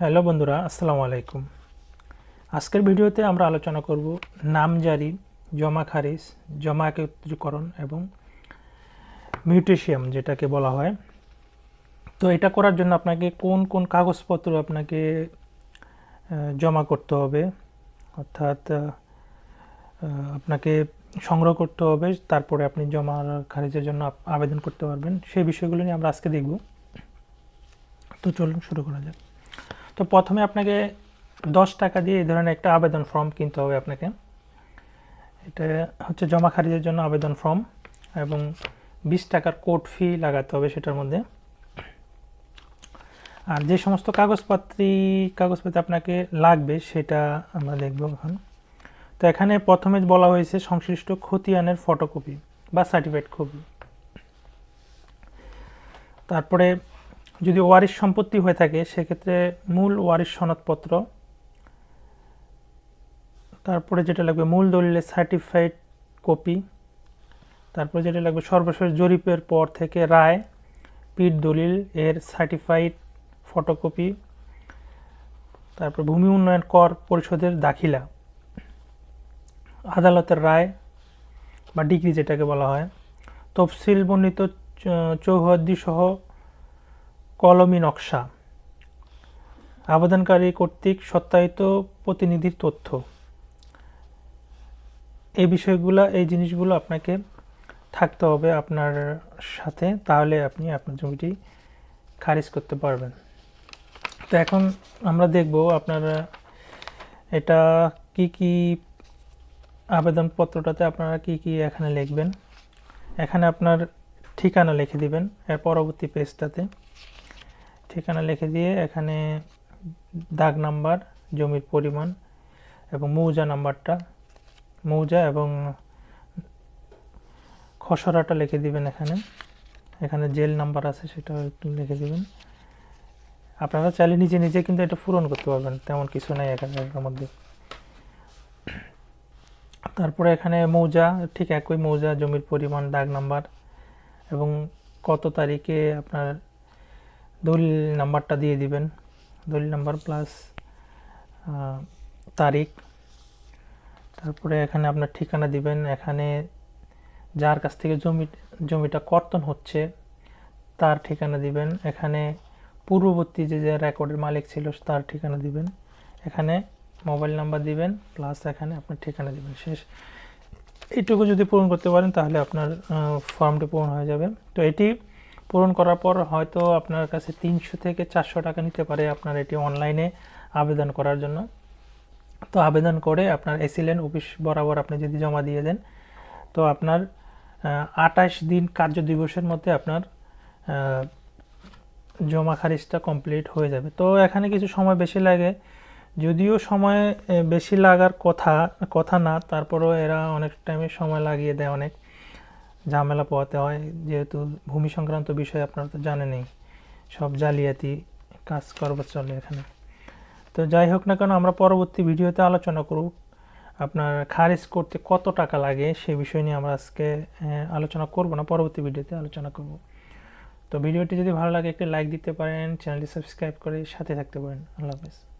hello বন্ধুরা আসসালামু আলাইকুম আজকের ভিডিওতে আমরা আলোচনা করব নামজারি জমা খারিজ জমা একত্রীকরণ এবং মিউটেশিয়াম যেটাকে বলা হয় তো এটা করার জন্য আপনাকে কোন কোন কাগজপত্র আপনাকে জমা করতে হবে অর্থাৎ আপনাকে সংগ্রহ করতে হবে তারপরে আপনি জমা খারিজের জন্য আবেদন করতে পারবেন সেই বিষয়গুলো নিয়ে আমরা আজকে দেখব তো চলুন শুরু করা যাক তো প্রথমে আপনাকে দশ টাকা দিয়ে এই ধরনের একটা আবেদন ফর্ম কিনতে হবে আপনাকে এটা হচ্ছে জমা খারিজের জন্য আবেদন ফর্ম এবং বিশ টাকার কোর্ট ফি লাগাতে হবে সেটার মধ্যে আর যে সমস্ত কাগজপত্রী কাগজপত্র আপনাকে লাগবে সেটা আমরা দেখব এখন তো এখানে প্রথমে বলা হয়েছে সংশ্লিষ্ট খতিয়ানের ফটোকপি বা সার্টিফাইড কপি তারপরে যদি ওয়ারিশ সম্পত্তি হয়ে থাকে সেক্ষেত্রে মূল ওয়ারিশ সনদপত্র তারপরে যেটা লাগবে মূল দলিলের সার্টিফাইড কপি তারপরে যেটা লাগবে সর্বশেষ জরিপের পর থেকে রায় পিট দলিল এর সার্টিফাইড ফটোকপি তারপর ভূমি উন্নয়ন কর পরিষদের দাখিলা আদালতের রায় বা ডিগ্রি যেটাকে বলা হয় তফসিল বর্ণিত চৌহদ্দি সহ কলমি নকশা আবেদনকারী কর্তৃক সত্যায়িত প্রতিনিধির তথ্য এই বিষয়গুলো এই জিনিসগুলো আপনাকে থাকতে হবে আপনার সাথে তাহলে আপনি আপনার জমিটি খারিজ করতে পারবেন তো এখন আমরা দেখব আপনার এটা কি কি আবেদনপত্রটাতে আপনারা কি কি এখানে লিখবেন এখানে আপনার ঠিকানা লিখে দিবেন এর পরবর্তী পেজটাতে ঠিকানা লিখে দিয়ে এখানে দাগ নাম্বার জমির পরিমাণ এবং মৌজা নাম্বারটা মৌজা এবং খসড়াটা লিখে দিবেন এখানে এখানে জেল নাম্বার আছে সেটা একটু লিখে দিবেন আপনারা চাইলে নিজে নিজে কিন্তু এটা পূরণ করতে পারবেন তেমন কিছু নেই এখানে এটার মধ্যে তারপরে এখানে মৌজা ঠিক একই মৌজা জমির পরিমাণ দাগ নাম্বার এবং কত তারিখে আপনার দলিল নাম্বারটা দিয়ে দিবেন দলিল নাম্বার প্লাস তারিখ তারপরে এখানে আপনার ঠিকানা দিবেন এখানে যার কাছ থেকে জমি জমিটা কর্তন হচ্ছে তার ঠিকানা দিবেন এখানে পূর্ববর্তী যে যে রেকর্ডের মালিক ছিল তার ঠিকানা দিবেন এখানে মোবাইল নাম্বার দিবেন প্লাস এখানে আপনার ঠিকানা দিবেন শেষ এইটুকু যদি পূরণ করতে পারেন তাহলে আপনার ফর্মটি পূরণ হয়ে যাবে তো এটি পূরণ করার পর হয়তো আপনার কাছে তিনশো থেকে চারশো টাকা নিতে পারে আপনার এটি অনলাইনে আবেদন করার জন্য তো আবেদন করে আপনার এসিলেন অফিস বরাবর আপনি যদি জমা দিয়ে দেন তো আপনার আটাইশ দিন কার্য দিবসের মধ্যে আপনার জমা খারিজটা কমপ্লিট হয়ে যাবে তো এখানে কিছু সময় বেশি লাগে যদিও সময় বেশি লাগার কথা কথা না তারপরেও এরা অনেক টাইমে সময় লাগিয়ে দেয় অনেক ঝামেলা পোয়াতে হয় যেহেতু ভূমি সংক্রান্ত বিষয় আপনারা তো জানেনই সব জালিয়াতি কাজ কাজকর্ম চলে এখানে তো যাই হোক না কেন আমরা পরবর্তী ভিডিওতে আলোচনা করব আপনার খারিজ করতে কত টাকা লাগে সে বিষয় নিয়ে আমরা আজকে আলোচনা করব না পরবর্তী ভিডিওতে আলোচনা করব তো ভিডিওটি যদি ভালো লাগে একটি লাইক দিতে পারেন চ্যানেলটি সাবস্ক্রাইব করে সাথে থাকতে পারেন আল্লাহ হাফেজ